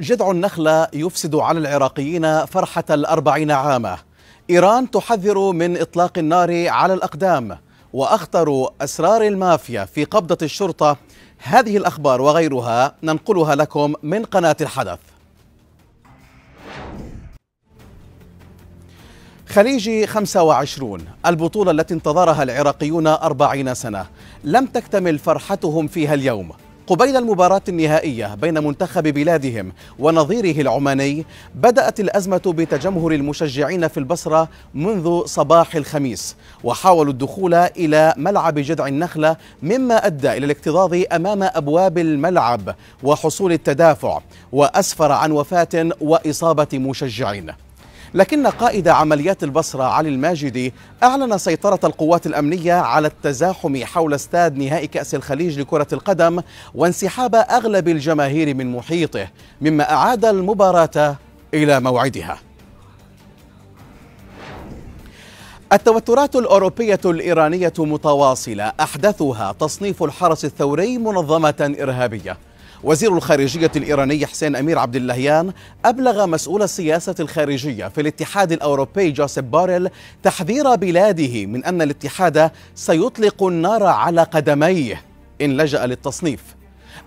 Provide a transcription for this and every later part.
جذع النخلة يفسد على العراقيين فرحة الأربعين عاما إيران تحذر من إطلاق النار على الأقدام وأخطر أسرار المافيا في قبضة الشرطة هذه الأخبار وغيرها ننقلها لكم من قناة الحدث خليجي 25 البطولة التي انتظرها العراقيون 40 سنة لم تكتمل فرحتهم فيها اليوم قبيل المباراة النهائية بين منتخب بلادهم ونظيره العماني بدأت الأزمة بتجمهر المشجعين في البصرة منذ صباح الخميس وحاولوا الدخول إلى ملعب جدع النخلة مما أدى إلى الاكتظاظ أمام أبواب الملعب وحصول التدافع وأسفر عن وفاة وإصابة مشجعين لكن قائد عمليات البصرة علي الماجدي أعلن سيطرة القوات الأمنية على التزاحم حول استاد نهائي كأس الخليج لكرة القدم وانسحاب أغلب الجماهير من محيطه مما أعاد المباراة إلى موعدها التوترات الأوروبية الإيرانية متواصلة أحدثها تصنيف الحرس الثوري منظمة إرهابية وزير الخارجية الإيراني حسين أمير عبد اللهيان أبلغ مسؤول السياسة الخارجية في الاتحاد الأوروبي جوسيب باريل تحذير بلاده من أن الاتحاد سيطلق النار على قدميه إن لجأ للتصنيف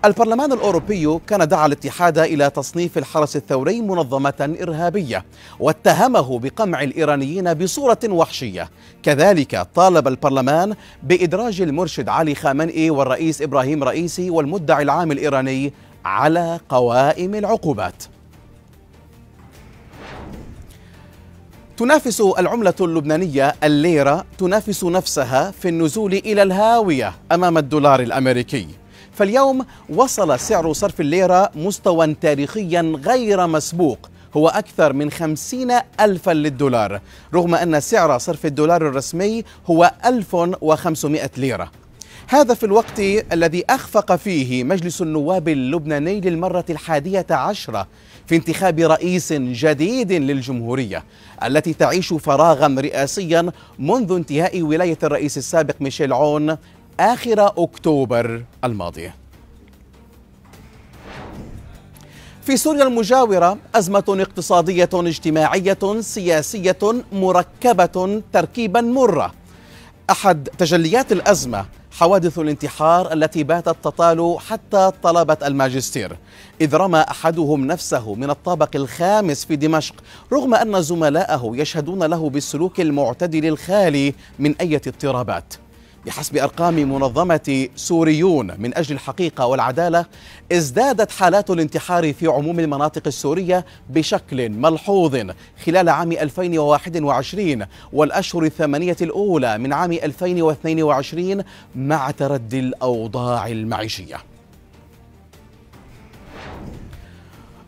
البرلمان الأوروبي كان دعا الاتحاد إلى تصنيف الحرس الثوري منظمة إرهابية واتهمه بقمع الإيرانيين بصورة وحشية كذلك طالب البرلمان بإدراج المرشد علي خامنئي والرئيس إبراهيم رئيسي والمدعي العام الإيراني على قوائم العقوبات تنافس العملة اللبنانية الليرة تنافس نفسها في النزول إلى الهاوية أمام الدولار الأمريكي فاليوم وصل سعر صرف الليرة مستوى تاريخيا غير مسبوق هو أكثر من خمسين ألفا للدولار رغم أن سعر صرف الدولار الرسمي هو 1500 ليرة هذا في الوقت الذي أخفق فيه مجلس النواب اللبناني للمرة الحادية عشرة في انتخاب رئيس جديد للجمهورية التي تعيش فراغا رئاسيا منذ انتهاء ولاية الرئيس السابق ميشيل عون آخر أكتوبر الماضي في سوريا المجاورة أزمة اقتصادية اجتماعية سياسية مركبة تركيبا مرة أحد تجليات الأزمة حوادث الانتحار التي باتت تطال حتى طلبة الماجستير إذ رمى أحدهم نفسه من الطابق الخامس في دمشق رغم أن زملائه يشهدون له بالسلوك المعتدل الخالي من أي اضطرابات بحسب أرقام منظمة سوريون من أجل الحقيقة والعدالة ازدادت حالات الانتحار في عموم المناطق السورية بشكل ملحوظ خلال عام 2021 والأشهر الثمانية الأولى من عام 2022 مع تردي الأوضاع المعيشية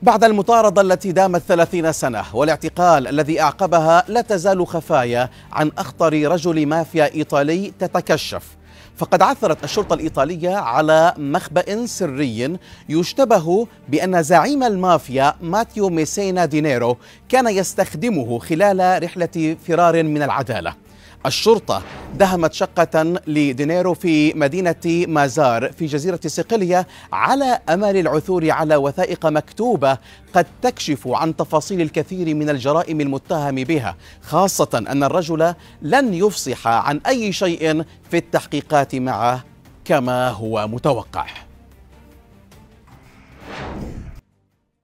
بعد المطاردة التي دامت ثلاثين سنة والاعتقال الذي أعقبها لا تزال خفايا عن أخطر رجل مافيا إيطالي تتكشف فقد عثرت الشرطة الإيطالية على مخبأ سري يشتبه بأن زعيم المافيا ماتيو ميسينا دينيرو كان يستخدمه خلال رحلة فرار من العدالة الشرطة دهمت شقة لدينيرو في مدينة مازار في جزيرة صقلية على أمل العثور على وثائق مكتوبة قد تكشف عن تفاصيل الكثير من الجرائم المتهم بها خاصة أن الرجل لن يفصح عن أي شيء في التحقيقات معه كما هو متوقع